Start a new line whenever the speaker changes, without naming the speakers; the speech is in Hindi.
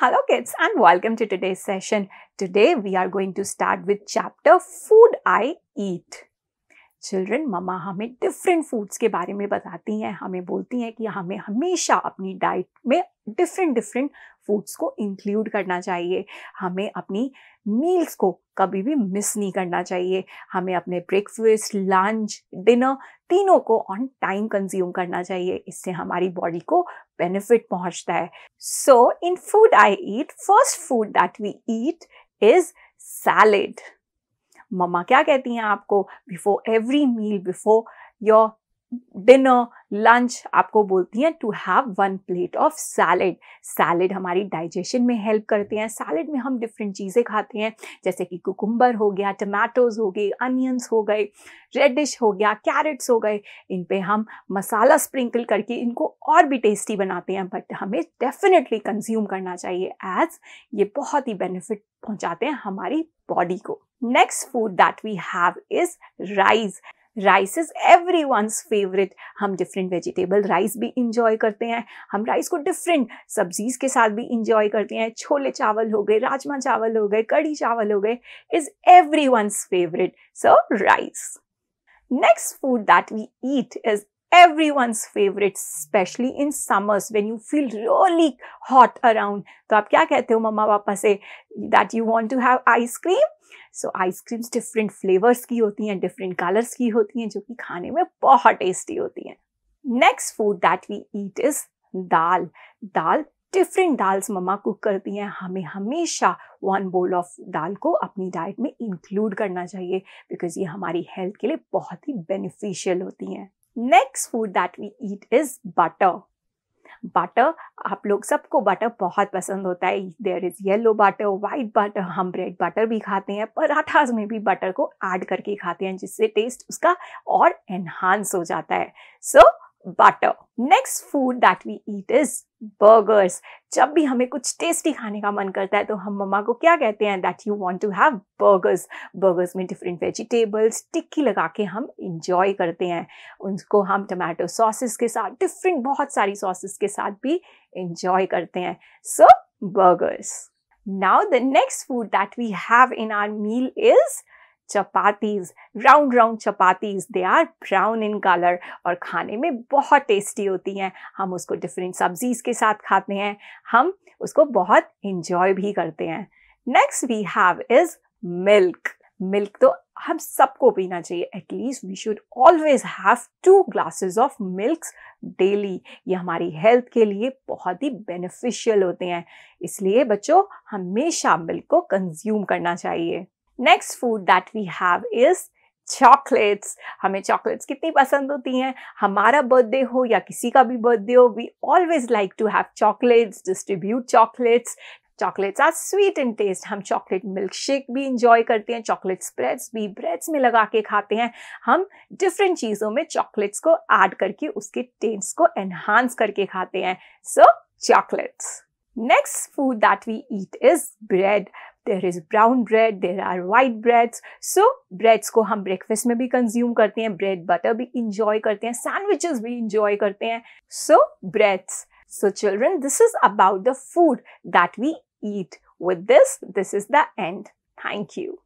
Hello kids and welcome to today's session. Today we are going to start with chapter Food I Eat. Children mama हमें डिफरेंट फूड्स के बारे में बताती हैं हमें बोलती हैं कि हमें हमेशा अपनी डाइट में डिफरेंट डिफरेंट फूड्स को इंक्लूड करना चाहिए हमें अपनी मील्स को कभी भी मिस नहीं करना चाहिए हमें अपने ब्रेकफास्ट लंच डिनर तीनों को ऑन टाइम कंज्यूम करना चाहिए इससे हमारी बॉडी को बेनिफिट पहुंचता है so in food I eat first food that we eat is salad mama क्या कहती हैं आपको before every meal before your dinner lunch आपको बोलती हैं to have one plate of salad salad हमारी डाइजेशन में हेल्प करते हैं सैलड में हम डिफरेंट चीज़ें खाते हैं जैसे कि कुकुम्बर हो गया टमाटोज हो गए अनियंस हो गए रेडिश हो गया कैरेट्स हो गए इन पे हम मसाला स्प्रिंकल करके इनको और भी टेस्टी बनाते हैं बट हमें डेफिनेटली कंज्यूम करना चाहिए एज ये बहुत ही बेनिफिट पहुँचाते हैं हमारी बॉडी को next food that we have is rice rice is every one's favourite हम डिफरेंट वेजिटेबल राइस भी इंजॉय करते हैं हम राइस को डिफरेंट सब्जीज़ के साथ भी इंजॉय करते हैं छोले चावल हो गए राजमा चावल हो गए कड़ी चावल हो गए is every one's favourite so rice next food that we eat is everyone's favorite especially in summers when you feel really hot around तो आप क्या कहते हो मम्मा पापा से that you want to have ice cream so ice creams different flavors की होती हैं different colors की होती हैं जो कि खाने में बहुत tasty होती हैं next food that we eat is dal dal different dals mama cook करती हैं हमें हमेशा वन बोल ऑफ दाल को अपनी डाइट में इंक्लूड करना चाहिए बिकॉज ये हमारी हेल्थ के लिए बहुत ही बेनिफिशियल होती हैं next food that we eat is butter butter आप लोग सबको बटर बहुत पसंद होता है there is yellow butter white butter हम ब्रेड बटर भी खाते हैं पराठाज में भी बटर को ऐड करके खाते हैं जिससे टेस्ट उसका और एनहांस हो जाता है so so, butter next food that we eat is burgers जब भी हमें कुछ टेस्टी खाने का मन करता है तो हम मम्मा को क्या कहते हैं that you want to have burgers burgers में डिफरेंट वेजिटेबल्स टिक्की लगा के हम इंजॉय करते हैं उनको हम टमाटो सॉसेस के साथ डिफरेंट बहुत सारी सॉसेस के साथ भी इंजॉय करते हैं so burgers now the next food that we have in our meal is chapatis round round chapatis they are brown in colour और खाने में बहुत टेस्टी होती हैं हम उसको डिफरेंट सब्जीज के साथ खाते हैं हम उसको बहुत इंजॉय भी करते हैं next we have is milk milk तो हम सबको पीना चाहिए at least we should always have two glasses of milk daily ये हमारी हेल्थ के लिए बहुत ही बेनिफिशियल होते हैं इसलिए बच्चों हमेशा मिल्क को कंज्यूम करना चाहिए next food that we have is chocolates हमें चॉकलेट्स कितनी पसंद होती हैं हमारा बर्थडे हो या किसी का भी बर्थडे हो we always like to have chocolates distribute chocolates chocolates are sweet in taste हम चॉकलेट मिल्क शेक भी इंजॉय करते हैं चॉकलेट स्प्रेड्स भी ब्रेड्स में लगा के खाते हैं हम डिफरेंट चीज़ों में चॉकलेट्स को ऐड करके उसके टेस्ट को एनहांस करके खाते हैं so chocolates next food that we eat is bread there is brown bread there are white breads so breads को हम ब्रेकफास्ट में भी कंज्यूम करते हैं ब्रेड बटर भी इंजॉय करते हैं सैंडविचेस भी इंजॉय करते हैं so breads so children this is about the food that we eat with this this is the end thank you